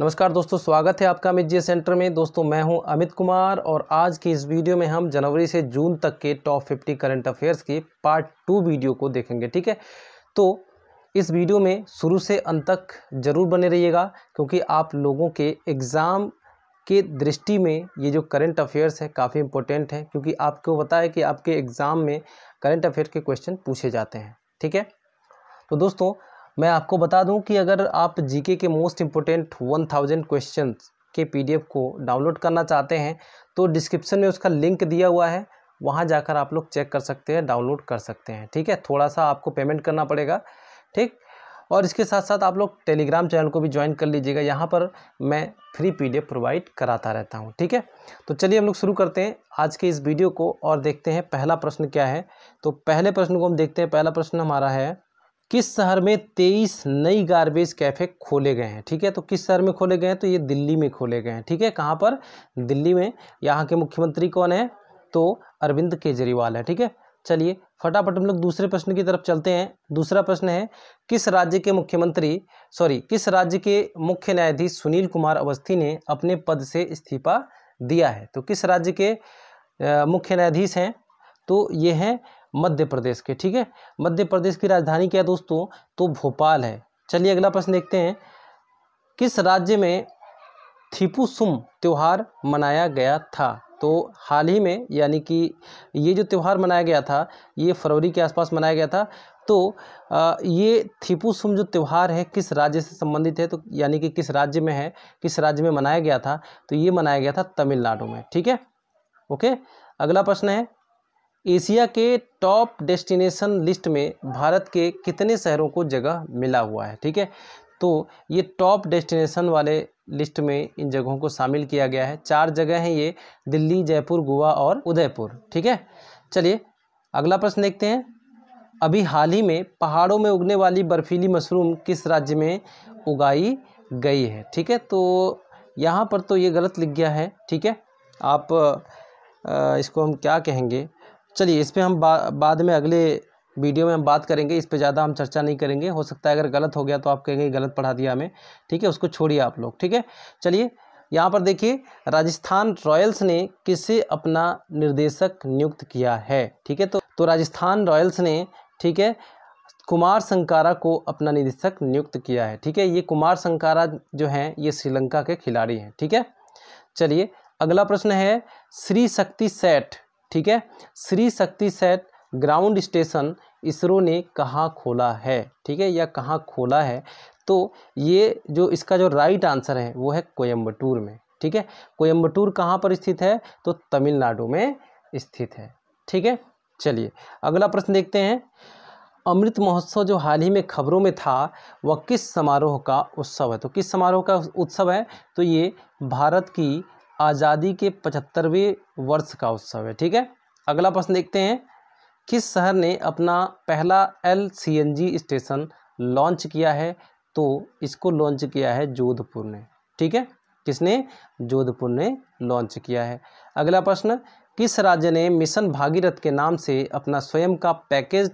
नमस्कार दोस्तों स्वागत है आपका अमित जी सेंटर में दोस्तों मैं हूं अमित कुमार और आज की इस वीडियो में हम जनवरी से जून तक के टॉप 50 करंट अफेयर्स की पार्ट टू वीडियो को देखेंगे ठीक है तो इस वीडियो में शुरू से अंत तक ज़रूर बने रहिएगा क्योंकि आप लोगों के एग्ज़ाम के दृष्टि में ये जो करंट अफेयर्स है काफ़ी इंपॉर्टेंट है क्योंकि आपको पता है कि आपके एग्ज़ाम में करंट अफेयर के क्वेश्चन पूछे जाते हैं ठीक है तो दोस्तों मैं आपको बता दूं कि अगर आप जीके के most important one thousand question के पीडीएफ को डाउनलोड करना चाहते हैं तो डिस्क्रिप्शन में उसका लिंक दिया हुआ है वहाँ जाकर आप लोग चेक कर सकते हैं डाउनलोड कर सकते हैं ठीक है थोड़ा सा आपको पेमेंट करना पड़ेगा ठीक और इसके साथ साथ आप लोग टेलीग्राम चैनल को भी ज्वाइन कर लीजिएगा यहाँ पर मैं फ्री पी प्रोवाइड कराता रहता हूँ ठीक है तो चलिए हम लोग शुरू करते हैं आज के इस वीडियो को और देखते हैं पहला प्रश्न क्या है तो पहले प्रश्न को हम देखते हैं पहला प्रश्न हमारा है किस शहर में तेईस नई गार्बेज कैफ़े खोले गए हैं ठीक है तो किस शहर में खोले गए हैं तो ये दिल्ली में खोले गए हैं ठीक है कहाँ पर दिल्ली में यहाँ के मुख्यमंत्री कौन है तो अरविंद केजरीवाल है ठीक है चलिए फटाफट हम लोग दूसरे प्रश्न की तरफ चलते हैं दूसरा प्रश्न है किस राज्य के मुख्यमंत्री सॉरी किस राज्य के मुख्य न्यायाधीश सुनील कुमार अवस्थी ने अपने पद से इस्तीफा दिया है तो किस राज्य के मुख्य न्यायाधीश हैं तो ये हैं मध्य प्रदेश के ठीक है मध्य प्रदेश की राजधानी क्या है दोस्तों तो भोपाल है चलिए अगला प्रश्न देखते हैं किस राज्य में थीपूसुम त्यौहार मनाया गया था तो हाल ही में यानी कि ये जो त्यौहार मनाया गया था ये फरवरी के आसपास मनाया गया था तो ये थीपूसुम जो त्यौहार है किस राज्य से संबंधित है तो यानी कि किस राज्य में है किस राज्य में मनाया गया था तो ये मनाया गया था तमिलनाडु में ठीक है ओके अगला प्रश्न है एशिया के टॉप डेस्टिनेशन लिस्ट में भारत के कितने शहरों को जगह मिला हुआ है ठीक है तो ये टॉप डेस्टिनेशन वाले लिस्ट में इन जगहों को शामिल किया गया है चार जगह हैं ये दिल्ली जयपुर गोवा और उदयपुर ठीक है चलिए अगला प्रश्न देखते हैं अभी हाल ही में पहाड़ों में उगने वाली बर्फीली मशरूम किस राज्य में उगाई गई है ठीक है तो यहाँ पर तो ये गलत लिख गया है ठीक है आप इसको हम क्या कहेंगे चलिए इस पर हम बा, बाद में अगले वीडियो में हम बात करेंगे इस पर ज़्यादा हम चर्चा नहीं करेंगे हो सकता है अगर गलत हो गया तो आप कहेंगे गलत पढ़ा दिया हमें ठीक है उसको छोड़िए आप लोग ठीक है चलिए यहाँ पर देखिए राजस्थान रॉयल्स ने किसे अपना निर्देशक नियुक्त किया है ठीक है तो तो राजस्थान रॉयल्स ने ठीक है कुमार संकारा को अपना निर्देशक नियुक्त किया है ठीक है ये कुमार संकारा जो हैं ये श्रीलंका के खिलाड़ी हैं ठीक है चलिए अगला प्रश्न है श्री शक्ति सेठ ठीक है श्री शक्ति सैत ग्राउंड स्टेशन इसरो ने कहाँ खोला है ठीक है या कहाँ खोला है तो ये जो इसका जो राइट आंसर है वो है कोयम्बटूर में ठीक है कोयम्बटूर कहाँ पर स्थित है तो तमिलनाडु में स्थित है ठीक है चलिए अगला प्रश्न देखते हैं अमृत महोत्सव जो हाल ही में खबरों में था वह किस समारोह का उत्सव है तो किस समारोह का उत्सव है तो ये भारत की आज़ादी के पचहत्तरवें वर्ष का उत्सव है ठीक है अगला प्रश्न देखते हैं किस शहर ने अपना पहला एल स्टेशन लॉन्च किया है तो इसको लॉन्च किया है जोधपुर ने ठीक है किसने जोधपुर ने लॉन्च किया है अगला प्रश्न किस राज्य ने मिशन भागीरथ के नाम से अपना स्वयं का पैकेज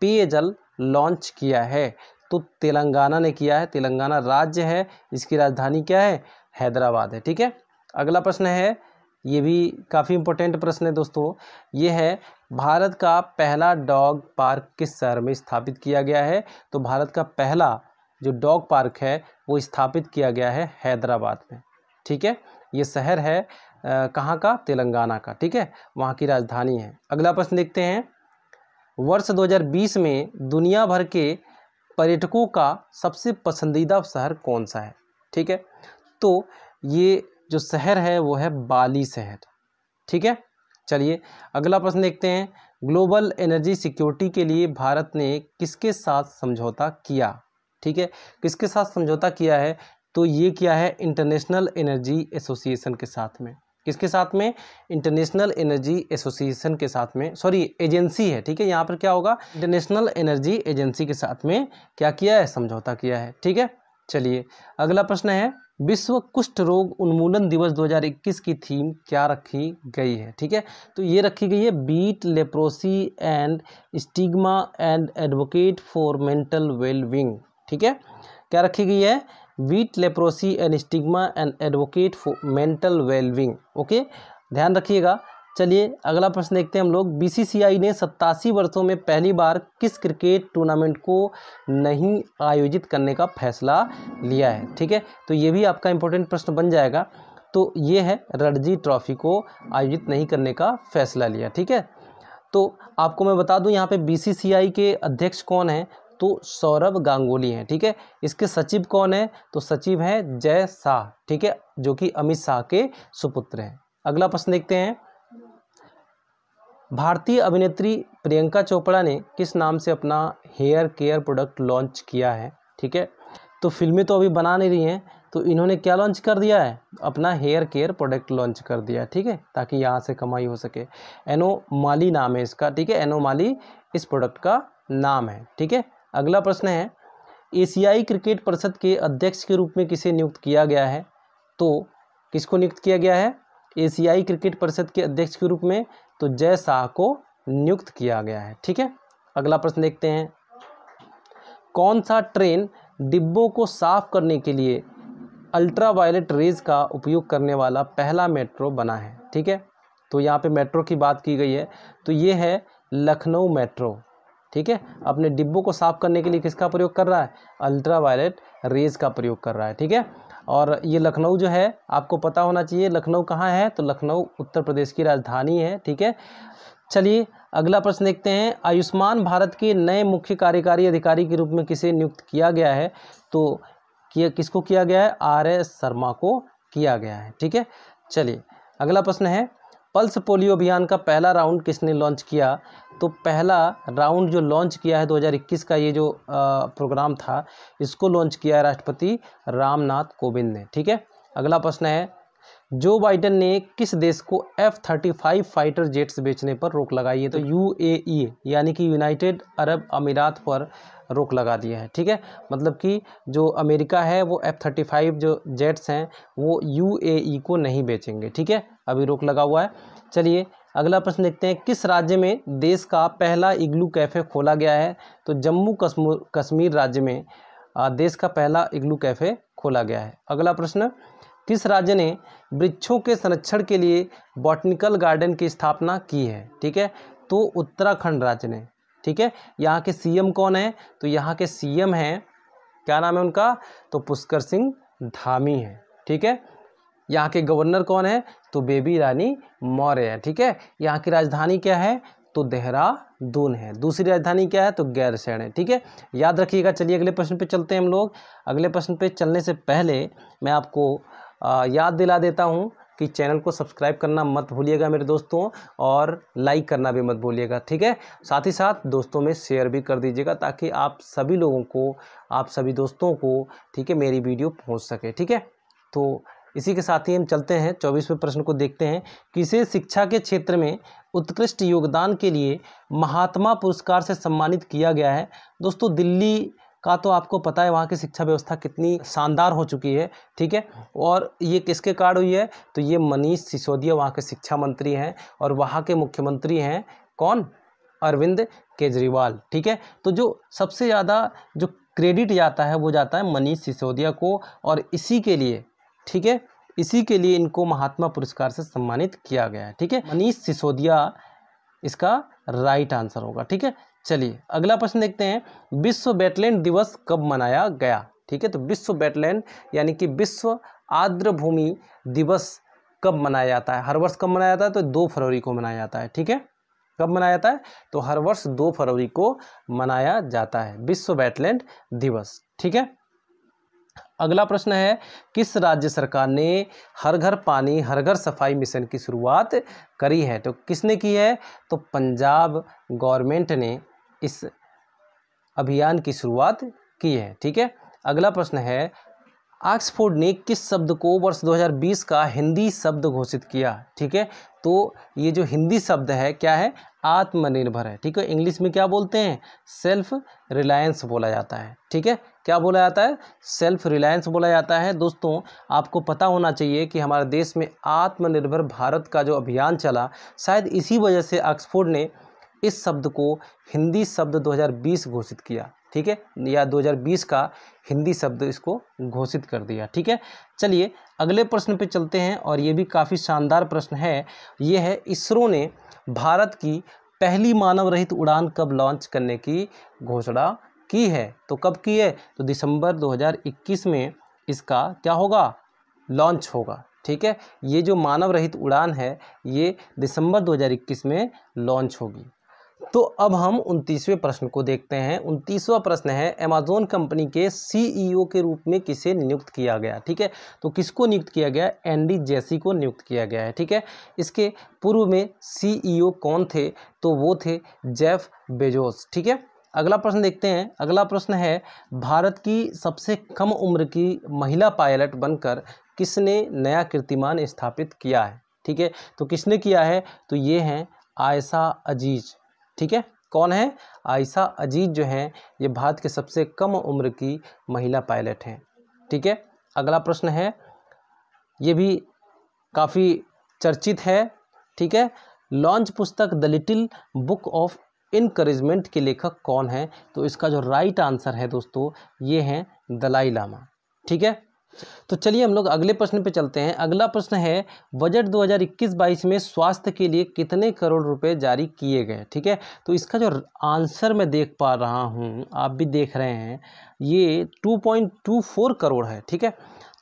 पेयजल लॉन्च किया है तो तेलंगाना ने किया है तेलंगाना राज्य है इसकी राजधानी क्या है हैदराबाद है ठीक है अगला प्रश्न है ये भी काफ़ी इंपॉर्टेंट प्रश्न है दोस्तों ये है भारत का पहला डॉग पार्क किस शहर में स्थापित किया गया है तो भारत का पहला जो डॉग पार्क है वो स्थापित किया गया है हैदराबाद में ठीक है ये शहर है कहाँ का तेलंगाना का ठीक है वहाँ की राजधानी है अगला प्रश्न देखते हैं वर्ष 2020 में दुनिया भर के पर्यटकों का सबसे पसंदीदा शहर कौन सा है ठीक है तो ये जो शहर है वो है बाली शहर ठीक है चलिए अगला प्रश्न देखते हैं ग्लोबल एनर्जी सिक्योरिटी के लिए भारत ने किसके साथ समझौता किया ठीक है किसके साथ समझौता किया है तो ये किया है इंटरनेशनल एनर्जी एसोसिएशन के साथ में किसके साथ में इंटरनेशनल एनर्जी एसोसिएशन के साथ में सॉरी एजेंसी है ठीक है यहाँ पर क्या होगा इंटरनेशनल एनर्जी एजेंसी के साथ में क्या किया है समझौता किया है ठीक है चलिए अगला प्रश्न है विश्व कुष्ठ रोग उन्मूलन दिवस 2021 की थीम क्या रखी गई है ठीक है तो ये रखी गई है beat leprosy and stigma and advocate for mental wellbeing ठीक है क्या रखी गई है beat leprosy and stigma and advocate for mental wellbeing okay ध्यान रखिएगा चलिए अगला प्रश्न देखते हैं हम लोग बीसीसीआई ने सत्तासी वर्षों में पहली बार किस क्रिकेट टूर्नामेंट को नहीं आयोजित करने का फैसला लिया है ठीक है तो ये भी आपका इम्पोर्टेंट प्रश्न बन जाएगा तो ये है रणजी ट्रॉफी को आयोजित नहीं करने का फैसला लिया ठीक है तो आपको मैं बता दूं यहाँ पे बीसीसीआई के अध्यक्ष कौन हैं तो सौरभ गांगुली हैं ठीक है इसके सचिव कौन है तो सचिव हैं जय शाह ठीक है जो कि अमित शाह के सुपुत्र हैं अगला प्रश्न देखते हैं भारतीय अभिनेत्री प्रियंका चोपड़ा ने किस नाम से अपना हेयर केयर प्रोडक्ट लॉन्च किया है ठीक है तो फिल्में तो अभी बना नहीं रही हैं तो इन्होंने क्या लॉन्च कर दिया है अपना हेयर केयर प्रोडक्ट लॉन्च कर दिया ठीक है ताकि यहाँ से कमाई हो सके एनो माली नाम है इसका ठीक है एनो माली इस प्रोडक्ट का नाम है ठीक है अगला प्रश्न है एशियाई क्रिकेट परिषद के अध्यक्ष के रूप में किसे नियुक्त किया गया है तो किसको नियुक्त किया गया है एशियाई क्रिकेट परिषद के अध्यक्ष के रूप में तो जय शाह को नियुक्त किया गया है ठीक है अगला प्रश्न देखते हैं कौन सा ट्रेन डिब्बों को साफ करने के लिए अल्ट्रावायलेट रेज का उपयोग करने वाला पहला मेट्रो बना है ठीक है तो यहाँ पे मेट्रो की बात की गई है तो ये है लखनऊ मेट्रो ठीक है अपने डिब्बों को साफ करने के लिए किसका प्रयोग कर रहा है अल्ट्रावायलेट रेज का प्रयोग कर रहा है ठीक है और ये लखनऊ जो है आपको पता होना चाहिए लखनऊ कहाँ है तो लखनऊ उत्तर प्रदेश की राजधानी है ठीक है चलिए अगला प्रश्न देखते हैं आयुष्मान भारत के नए मुख्य कार्यकारी अधिकारी के रूप में किसे नियुक्त किया गया है तो किया किसको किया गया है आर एस शर्मा को किया गया है ठीक है चलिए अगला प्रश्न है पल्स पोलियो अभियान का पहला राउंड किसने लॉन्च किया तो पहला राउंड जो लॉन्च किया है 2021 का ये जो प्रोग्राम था इसको लॉन्च किया है राष्ट्रपति रामनाथ कोविंद ने ठीक है अगला प्रश्न है जो बाइडन ने किस देश को F thirty five fighter jets बेचने पर रोक लगाई है तो यू ए ई यानी कि यूनाइटेड अरब अमीरात पर रोक लगा दिया है ठीक है मतलब कि जो अमेरिका है वो एफ थर्टी फाइव जो जेट्स हैं वो यू ए ई को नहीं बेचेंगे ठीक है अभी रोक लगा हुआ है चलिए अगला प्रश्न देखते हैं किस राज्य में देश का पहला इग्लू कैफ़े खोला गया है तो जम्मू कश्मीर राज्य में देश का पहला इग्लू कैफ़े खोला गया है अगला प्रश्न किस राज्य ने वृक्षों के संरक्षण के लिए बॉटनिकल गार्डन की स्थापना की है ठीक है तो उत्तराखंड राज्य ने ठीक है यहाँ के सीएम कौन है तो यहाँ के सीएम हैं क्या नाम है उनका तो पुष्कर सिंह धामी है ठीक है यहाँ के गवर्नर कौन है तो बेबी रानी मौर्य है ठीक है यहाँ की राजधानी क्या है तो देहरादून है दूसरी राजधानी क्या है तो गैरसैण है ठीक है याद रखिएगा चलिए अगले प्रश्न पे चलते हैं हम लोग अगले प्रश्न पे चलने से पहले मैं आपको आ, याद दिला देता हूँ कि चैनल को सब्सक्राइब करना मत भूलिएगा मेरे दोस्तों और लाइक करना भी मत भूलिएगा ठीक है साथ ही साथ दोस्तों में शेयर भी कर दीजिएगा ताकि आप सभी लोगों को आप सभी दोस्तों को ठीक है मेरी वीडियो पहुँच सके ठीक है तो इसी के साथ ही हम चलते हैं चौबीसवें प्रश्न को देखते हैं किसे शिक्षा के क्षेत्र में उत्कृष्ट योगदान के लिए महात्मा पुरस्कार से सम्मानित किया गया है दोस्तों दिल्ली का तो आपको पता है वहाँ की शिक्षा व्यवस्था कितनी शानदार हो चुकी है ठीक है और ये किसके कार्ड हुई है तो ये मनीष सिसोदिया वहाँ के शिक्षा मंत्री हैं और वहाँ के मुख्यमंत्री हैं कौन अरविंद केजरीवाल ठीक है तो जो सबसे ज़्यादा जो क्रेडिट जाता है वो जाता है मनीष सिसोदिया को और इसी के लिए ठीक है इसी के लिए इनको महात्मा पुरस्कार से सम्मानित किया गया है ठीक है मनीष सिसोदिया इसका राइट आंसर होगा ठीक है चलिए अगला प्रश्न देखते हैं विश्व बैटलैंड दिवस कब मनाया गया ठीक है तो विश्व बैटलैंड यानी कि विश्व आर्द्र भूमि दिवस कब मनाया जाता है हर वर्ष कब मनाया जाता है तो दो फरवरी को मनाया जाता है ठीक है कब मनाया जाता है तो हर वर्ष दो फरवरी को मनाया जाता है विश्व बैटलैंड दिवस ठीक है अगला प्रश्न है किस राज्य सरकार ने हर घर पानी हर घर सफाई मिशन की शुरुआत करी है तो किसने की है तो पंजाब गवर्नमेंट ने इस अभियान की शुरुआत की है ठीक है अगला प्रश्न है ऑक्सफोर्ड ने किस शब्द को वर्ष 2020 का हिंदी शब्द घोषित किया ठीक है तो ये जो हिंदी शब्द है क्या है आत्मनिर्भर है ठीक है इंग्लिश में क्या बोलते हैं सेल्फ रिलायंस बोला जाता है ठीक है क्या बोला जाता है सेल्फ रिलायंस बोला जाता है दोस्तों आपको पता होना चाहिए कि हमारे देश में आत्मनिर्भर भारत का जो अभियान चला शायद इसी वजह से ऑक्सफोर्ड ने इस शब्द को हिंदी शब्द 2020 घोषित किया ठीक है या 2020 का हिंदी शब्द इसको घोषित कर दिया ठीक है चलिए अगले प्रश्न पे चलते हैं और ये भी काफ़ी शानदार प्रश्न है ये है इसरो ने भारत की पहली मानव रहित उड़ान कब लॉन्च करने की घोषणा की है तो कब की है तो दिसंबर 2021 में इसका क्या होगा लॉन्च होगा ठीक है ये जो मानव रहित उड़ान है ये दिसंबर 2021 में लॉन्च होगी तो अब हम उनतीसवें प्रश्न को देखते हैं उनतीसवा प्रश्न है अमेजोन कंपनी के सीईओ e के रूप में किसे नियुक्त किया गया ठीक है तो किसको नियुक्त किया गया एंडी जेसी को नियुक्त किया गया है ठीक है इसके पूर्व में सीईओ e कौन थे तो वो थे जेफ बेजोस ठीक है अगला प्रश्न देखते हैं अगला प्रश्न है भारत की सबसे कम उम्र की महिला पायलट बनकर किसने नया कीर्तिमान स्थापित किया है ठीक है तो किसने किया है तो ये हैं आयसा अजीज ठीक है कौन है आयसा अजीज जो हैं ये भारत के सबसे कम उम्र की महिला पायलट हैं ठीक है अगला प्रश्न है ये भी काफ़ी चर्चित है ठीक है लॉन्च पुस्तक the little book of encouragement के लेखक कौन है तो इसका जो राइट आंसर है दोस्तों ये हैं दलाई लामा ठीक है तो चलिए हम लोग अगले प्रश्न पे चलते हैं अगला प्रश्न है बजट 2021-22 में स्वास्थ्य के लिए कितने करोड़ रुपए जारी किए गए ठीक है तो इसका जो आंसर मैं देख पा रहा हूँ आप भी देख रहे हैं ये 2.24 करोड़ है ठीक है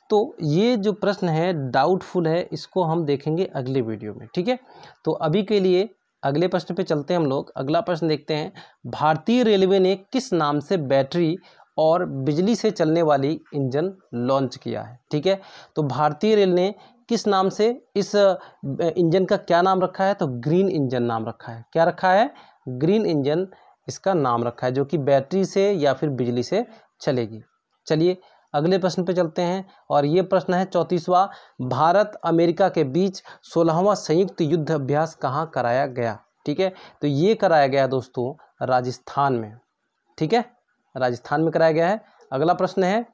तो ये जो प्रश्न है डाउटफुल है इसको हम देखेंगे अगले वीडियो में ठीक है तो अभी के लिए अगले प्रश्न पे चलते हैं हम लोग अगला प्रश्न देखते हैं भारतीय रेलवे ने किस नाम से बैटरी और बिजली से चलने वाली इंजन लॉन्च किया है ठीक है तो भारतीय रेल ने किस नाम से इस इंजन का क्या नाम रखा है तो ग्रीन इंजन नाम रखा है क्या रखा है ग्रीन इंजन इसका नाम रखा है जो कि बैटरी से या फिर बिजली से चलेगी चलिए अगले प्रश्न पे चलते हैं और ये प्रश्न है चौंतीसवा भारत अमेरिका के बीच सोलहवां संयुक्त युद्ध अभ्यास कहाँ कराया गया ठीक है तो ये कराया गया दोस्तों राजस्थान में ठीक है राजस्थान में कराया गया है अगला प्रश्न है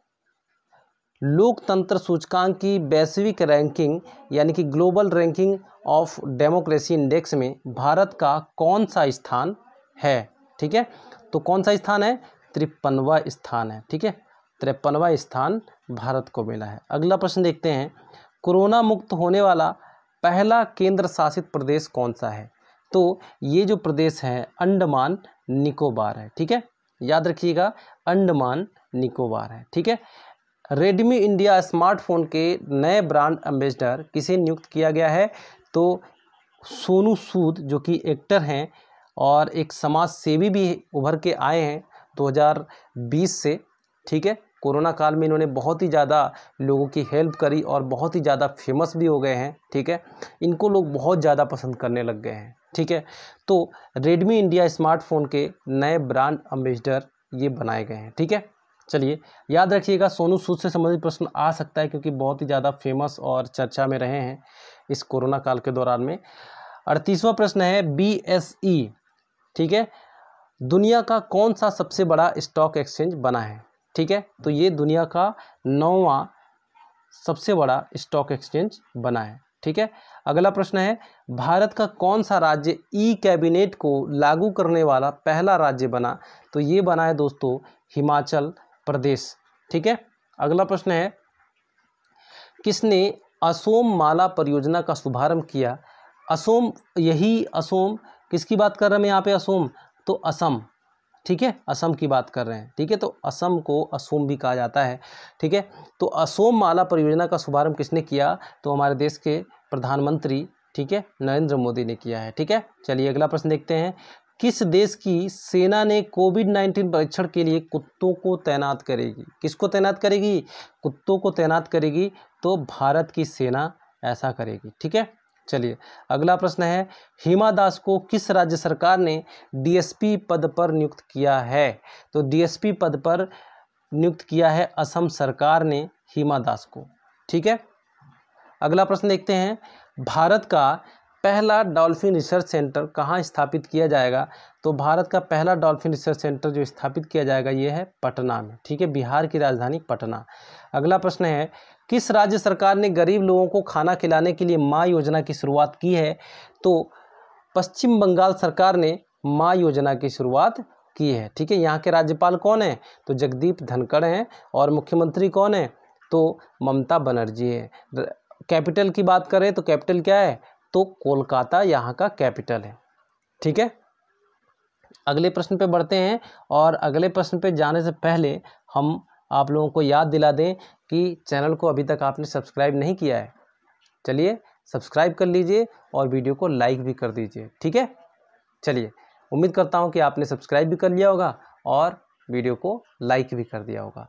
लोकतंत्र सूचकांक की वैश्विक रैंकिंग यानी कि global ranking of democracy index में भारत का कौन सा स्थान है ठीक है तो कौन सा स्थान है तिरपनवा स्थान है ठीक है तिरपनवा स्थान भारत को मिला है अगला प्रश्न देखते हैं कोरोना मुक्त होने वाला पहला केंद्र शासित प्रदेश कौन सा है तो ये जो प्रदेश है अंडमान निकोबार है ठीक है याद रखिएगा अंडमान निकोबार है ठीक है रेडमी इंडिया स्मार्टफोन के नए ब्रांड एम्बेसडर किसे नियुक्त किया गया है तो सोनू सूद जो कि एक्टर हैं और एक समाज सेवी भी उभर के आए हैं 2020 से ठीक है कोरोना काल में इन्होंने बहुत ही ज़्यादा लोगों की हेल्प करी और बहुत ही ज़्यादा फेमस भी हो गए हैं ठीक है इनको लोग बहुत ज़्यादा पसंद करने लग गए हैं ठीक है तो रेडमी इंडिया स्मार्टफोन के नए ब्रांड एम्बेसडर ये बनाए गए हैं ठीक है चलिए याद रखिएगा सोनू सूद से संबंधित प्रश्न आ सकता है क्योंकि बहुत ही ज़्यादा फेमस और चर्चा में रहे हैं इस कोरोना काल के दौरान में अड़तीसवा प्रश्न है बी एस ई ठीक है दुनिया का कौन सा सबसे बड़ा स्टॉक एक्सचेंज बना है ठीक है तो ये दुनिया का नौवा सबसे बड़ा स्टॉक एक्सचेंज बना है ठीक है अगला प्रश्न है भारत का कौन सा राज्य ई कैबिनेट को लागू करने वाला पहला राज्य बना तो ये बना है दोस्तों हिमाचल प्रदेश ठीक है अगला प्रश्न है किसने असोम माला परियोजना का शुभारंभ किया असोम यही असोम किसकी बात कर रहे हैं यहाँ पे असोम तो असम ठीक है असम की बात कर रहे हैं ठीक है तो असम को असोम भी कहा जाता है ठीक है तो असोम माला परियोजना का शुभारंभ किसने किया तो हमारे देश के प्रधानमंत्री ठीक है नरेंद्र मोदी ने किया है ठीक है चलिए अगला प्रश्न देखते हैं किस देश की सेना ने कोविड नाइन्टीन परीक्षण के लिए कुत्तों को तैनात करेगी किसको तैनात करेगी कुत्तों को तैनात करेगी तो भारत की सेना ऐसा करेगी ठीक है चलिए अगला प्रश्न है हिमा दास को किस राज्य सरकार ने डीएसपी पद पर नियुक्त किया है तो डीएसपी पद पर नियुक्त किया है असम सरकार ने हिमा दास को ठीक है अगला प्रश्न देखते हैं भारत का पहला डॉल्फिन रिसर्च सेंटर कहाँ स्थापित किया जाएगा तो भारत का पहला डॉल्फिन रिसर्च सेंटर जो स्थापित किया जाएगा ये है पटना में ठीक है बिहार की राजधानी पटना अगला प्रश्न है किस राज्य सरकार ने गरीब लोगों को खाना खिलाने के लिए माँ योजना की शुरुआत की है तो पश्चिम बंगाल सरकार ने माँ योजना की शुरुआत की है ठीक है यहाँ के राज्यपाल कौन है तो जगदीप धनखड़ हैं और मुख्यमंत्री कौन है तो ममता बनर्जी है कैपिटल की बात करें तो कैपिटल क्या है तो कोलकाता यहाँ का कैपिटल है ठीक है अगले प्रश्न पे बढ़ते हैं और अगले प्रश्न पे जाने से पहले हम आप लोगों को याद दिला दें कि चैनल को अभी तक आपने सब्सक्राइब नहीं किया है चलिए सब्सक्राइब कर लीजिए और वीडियो को लाइक भी कर दीजिए ठीक है चलिए उम्मीद करता हूँ कि आपने सब्सक्राइब भी कर लिया होगा और वीडियो को लाइक भी कर दिया होगा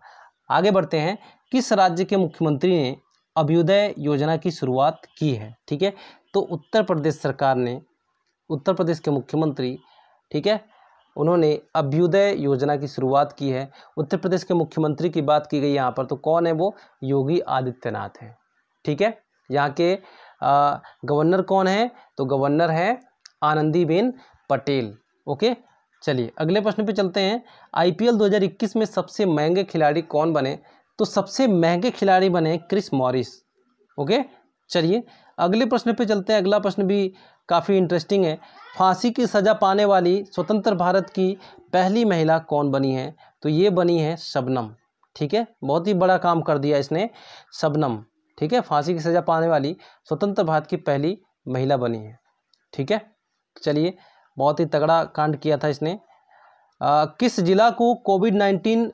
आगे बढ़ते हैं किस राज्य के मुख्यमंत्री ने अभ्युदय योजना की शुरुआत की है ठीक है तो उत्तर प्रदेश सरकार ने उत्तर प्रदेश के मुख्यमंत्री ठीक है उन्होंने अभ्युदय योजना की शुरुआत की है उत्तर प्रदेश के मुख्यमंत्री की बात की गई यहाँ पर तो कौन है वो योगी आदित्यनाथ है ठीक है यहाँ के गवर्नर कौन है तो गवर्नर है आनंदीबेन पटेल ओके चलिए अगले प्रश्न पे चलते हैं आईपीएल 2021 में सबसे महंगे खिलाड़ी कौन बने तो सबसे महंगे खिलाड़ी बने क्रिस मॉरिस ओके चलिए अगले प्रश्न पे चलते हैं अगला प्रश्न भी काफ़ी इंटरेस्टिंग है फांसी की सज़ा पाने वाली स्वतंत्र भारत की पहली महिला कौन बनी है तो ये बनी है शबनम ठीक है बहुत ही बड़ा काम कर दिया इसने शबनम ठीक है फांसी की सज़ा पाने वाली स्वतंत्र भारत की पहली महिला बनी है ठीक है चलिए बहुत ही तगड़ा कांड किया था इसने आ, किस जिला को कोविड नाइन्टीन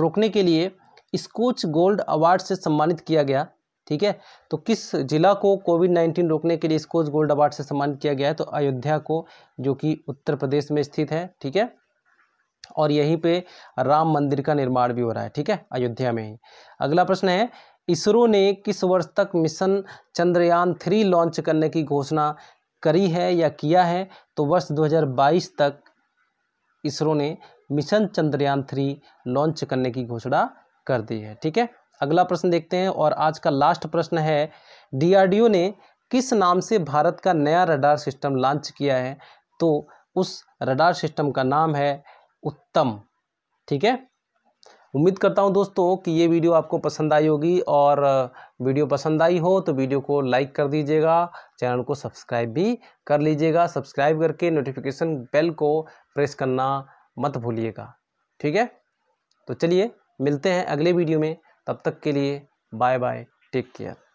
रोकने के लिए स्कोच गोल्ड अवार्ड से सम्मानित किया गया ठीक है तो किस जिला को कोविड नाइन्टीन रोकने के लिए स्कोच गोल्ड अवार्ड से सम्मानित किया गया है तो अयोध्या को जो कि उत्तर प्रदेश में स्थित है ठीक है और यहीं पे राम मंदिर का निर्माण भी हो रहा है ठीक है अयोध्या में ही अगला प्रश्न है इसरो ने किस वर्ष तक मिशन चंद्रयान थ्री लॉन्च करने की घोषणा करी है या किया है तो वर्ष 2022 तक इसरो ने मिशन चंद्रयान थ्री लॉन्च करने की घोषणा कर दी है ठीक है अगला प्रश्न देखते हैं और आज का लास्ट प्रश्न है डी ने किस नाम से भारत का नया रडार सिस्टम लॉन्च किया है तो उस रडार सिस्टम का नाम है उत्तम ठीक है उम्मीद करता हूं दोस्तों कि ये वीडियो आपको पसंद आई होगी और वीडियो पसंद आई हो तो वीडियो को लाइक कर दीजिएगा चैनल को सब्सक्राइब भी कर लीजिएगा सब्सक्राइब करके नोटिफिकेशन बेल को प्रेस करना मत भूलिएगा ठीक है तो चलिए मिलते हैं अगले वीडियो में तब तक के लिए बाय बाय टेक केयर